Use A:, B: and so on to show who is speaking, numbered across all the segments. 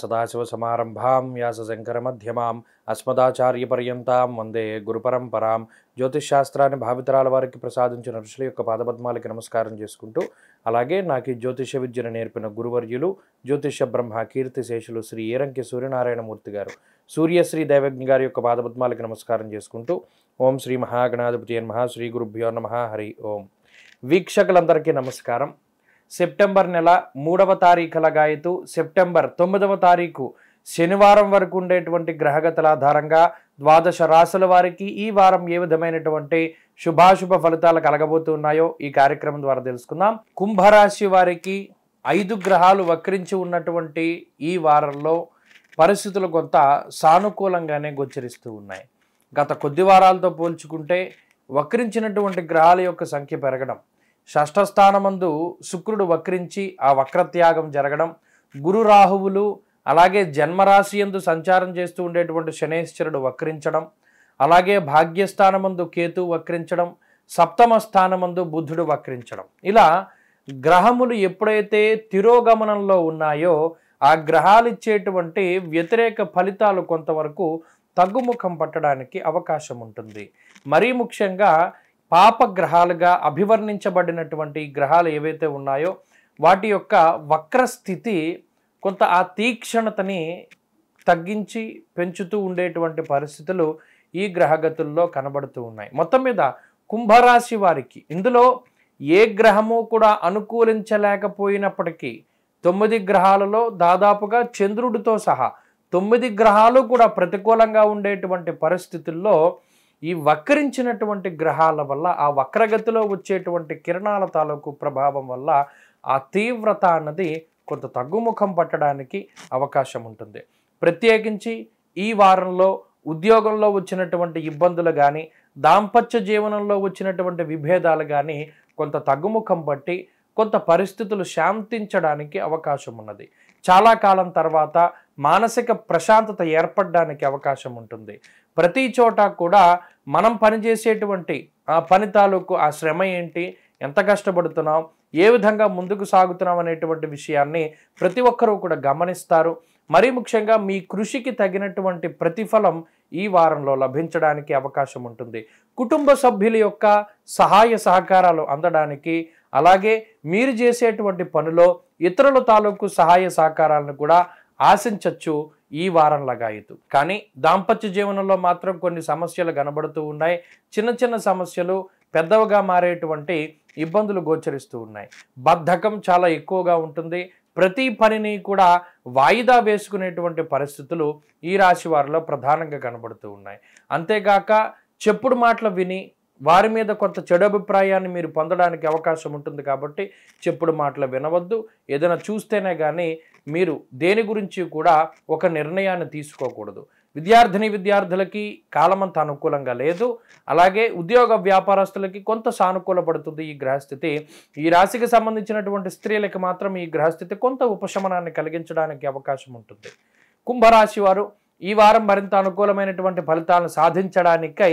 A: సదాశివ సదాశివసమారంభాం వ్యాసశంకరమధ్యమాం అస్మదాచార్యపర్యంతాం వందే గురుపరంపరాం జ్యోతిష్శాస్త్రాన్ని భావితరాల వారికి ప్రసాదించిన ఋషుల యొక్క పాదపద్మాలకి నమస్కారం చేసుకుంటూ అలాగే నాకు ఈ జ్యోతిష విద్యను నేర్పిన గురువర్యులు జ్యోతిష బ్రహ్మ కీర్తి శేషులు శ్రీ ఏరంకి సూర్యనారాయణమూర్తి గారు సూర్యశ్రీ దైవజ్ఞ గారి యొక్క పాదపద్మాలకి నమస్కారం చేసుకుంటూ ఓం శ్రీ మహాగణాధిపతి నమ శ్రీ గురుభ్యో నమ హరి ఓం వీక్షకులందరికీ నమస్కారం సెప్టెంబర్ నెల మూడవ తారీఖుల గాయతు సెప్టెంబర్ తొమ్మిదవ తారీఖు శనివారం వరకు ఉండేటువంటి గ్రహగతల ఆధారంగా ద్వాదశ రాశుల వారికి ఈ వారం ఏ విధమైనటువంటి శుభాశుభ ఫలితాలు కలగబోతున్నాయో ఈ కార్యక్రమం ద్వారా తెలుసుకుందాం కుంభరాశి వారికి ఐదు గ్రహాలు వక్రించి ఉన్నటువంటి ఈ వారంలో పరిస్థితులు కొంత సానుకూలంగానే గోచరిస్తూ ఉన్నాయి గత కొద్ది వారాలతో పోల్చుకుంటే వక్రించినటువంటి గ్రహాల యొక్క సంఖ్య పెరగడం షష్ఠస్థానమందు శుక్రుడు వక్రించి ఆ వక్రత్యాగం జరగడం గురు రాహువులు అలాగే జన్మరాశి ఎందు సంచారం చేస్తూ ఉండేటువంటి శనేశ్వరుడు వక్రించడం అలాగే భాగ్యస్థానమందు కేతు వక్రించడం సప్తమ స్థానమందు బుద్ధుడు వక్రించడం ఇలా గ్రహములు ఎప్పుడైతే తిరోగమనంలో ఉన్నాయో ఆ గ్రహాలు ఇచ్చేటువంటి వ్యతిరేక ఫలితాలు కొంతవరకు తగ్గుముఖం పట్టడానికి అవకాశం ఉంటుంది మరీ ముఖ్యంగా పాపగ్రహాలుగా అభివర్ణించబడినటువంటి గ్రహాలు ఏవైతే ఉన్నాయో వాటి యొక్క వక్ర స్థితి కొంత ఆ తీక్షణతని తగ్గించి పెంచుతూ ఉండేటువంటి పరిస్థితులు ఈ గ్రహగతుల్లో కనబడుతూ ఉన్నాయి మొత్తం మీద కుంభరాశి వారికి ఇందులో ఏ గ్రహము కూడా అనుకూలించలేకపోయినప్పటికీ తొమ్మిది గ్రహాలలో దాదాపుగా చంద్రుడితో సహా తొమ్మిది గ్రహాలు కూడా ప్రతికూలంగా ఉండేటువంటి పరిస్థితుల్లో ఈ వక్రించినటువంటి గ్రహాల వల్ల ఆ వక్రగతిలో వచ్చేటువంటి కిరణాల తాలూకు ప్రభావం వల్ల ఆ తీవ్రత అన్నది కొంత తగ్గుముఖం పట్టడానికి అవకాశం ఉంటుంది ప్రత్యేకించి ఈ వారంలో ఉద్యోగంలో వచ్చినటువంటి ఇబ్బందులు కానీ దాంపత్య జీవనంలో వచ్చినటువంటి విభేదాలు కానీ కొంత తగ్గుముఖం పట్టి కొంత పరిస్థితులు శాంతించడానికి అవకాశం ఉన్నది చాలా కాలం తర్వాత మానసిక ప్రశాంతత ఏర్పడడానికి అవకాశం ఉంటుంది ప్రతి చోట కూడా మనం పనిచేసేటువంటి ఆ పని తాలూకు ఆ శ్రమ ఏంటి ఎంత కష్టపడుతున్నాం ఏ విధంగా ముందుకు సాగుతున్నాం అనేటువంటి విషయాన్ని ప్రతి ఒక్కరూ కూడా గమనిస్తారు మరీ ముఖ్యంగా మీ కృషికి తగినటువంటి ప్రతిఫలం ఈ వారంలో లభించడానికి అవకాశం ఉంటుంది కుటుంబ సభ్యుల యొక్క సహాయ సహకారాలు అందడానికి అలాగే మీరు చేసేటువంటి పనిలో ఇతరుల తాలూకు సహాయ సహకారాలను కూడా ఆశించచ్చు ఈ వారం లగాయతు కానీ దాంపత్య జీవనంలో మాత్రం కొన్ని సమస్యలు కనబడుతూ ఉన్నాయి చిన్న చిన్న సమస్యలు పెద్దవగా మారేటువంటి ఇబ్బందులు గోచరిస్తూ ఉన్నాయి బద్ధకం చాలా ఎక్కువగా ఉంటుంది ప్రతి పనిని కూడా వాయిదా వేసుకునేటువంటి పరిస్థితులు ఈ రాశి వారిలో ప్రధానంగా కనబడుతూ ఉన్నాయి అంతేగాక చెప్పుడు మాటలు విని వారి మీద కొంత చెడు అభిప్రాయాన్ని మీరు పొందడానికి అవకాశం ఉంటుంది కాబట్టి చెప్పుడు మాటలు వినవద్దు ఏదైనా చూస్తేనే కానీ మీరు దేని గురించి కూడా ఒక నిర్ణయాన్ని తీసుకోకూడదు విద్యార్థిని విద్యార్థులకి కాలం అంత అనుకూలంగా లేదు అలాగే ఉద్యోగ వ్యాపారస్తులకి కొంత సానుకూల పడుతుంది ఈ గ్రహస్థితి ఈ రాశికి సంబంధించినటువంటి స్త్రీలకు మాత్రం ఈ గ్రహస్థితి కొంత ఉపశమనాన్ని కలిగించడానికి అవకాశం ఉంటుంది కుంభరాశి వారు ఈ వారం మరింత అనుకూలమైనటువంటి ఫలితాలను సాధించడానికై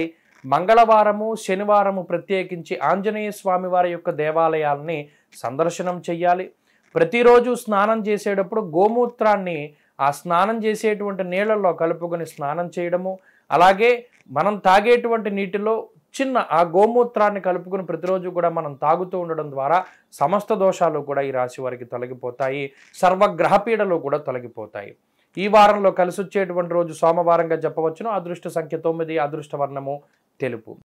A: మంగళవారము శనివారము ప్రత్యేకించి ఆంజనేయ స్వామి వారి యొక్క దేవాలయాల్ని సందర్శనం చేయాలి ప్రతిరోజు స్నానం చేసేటప్పుడు గోమూత్రాన్ని ఆ స్నానం చేసేటువంటి నీళ్ళల్లో కలుపుకొని స్నానం చేయడము అలాగే మనం తాగేటువంటి నీటిలో చిన్న ఆ గోమూత్రాన్ని కలుపుకుని ప్రతిరోజు కూడా మనం తాగుతూ ఉండడం ద్వారా సమస్త దోషాలు కూడా ఈ రాశి వారికి తొలగిపోతాయి సర్వగ్రహపీడలు కూడా తొలగిపోతాయి ఈ వారంలో కలిసి వచ్చేటువంటి రోజు సోమవారంగా చెప్పవచ్చును అదృష్ట సంఖ్య తొమ్మిది అదృష్ట వర్ణము తెలుపు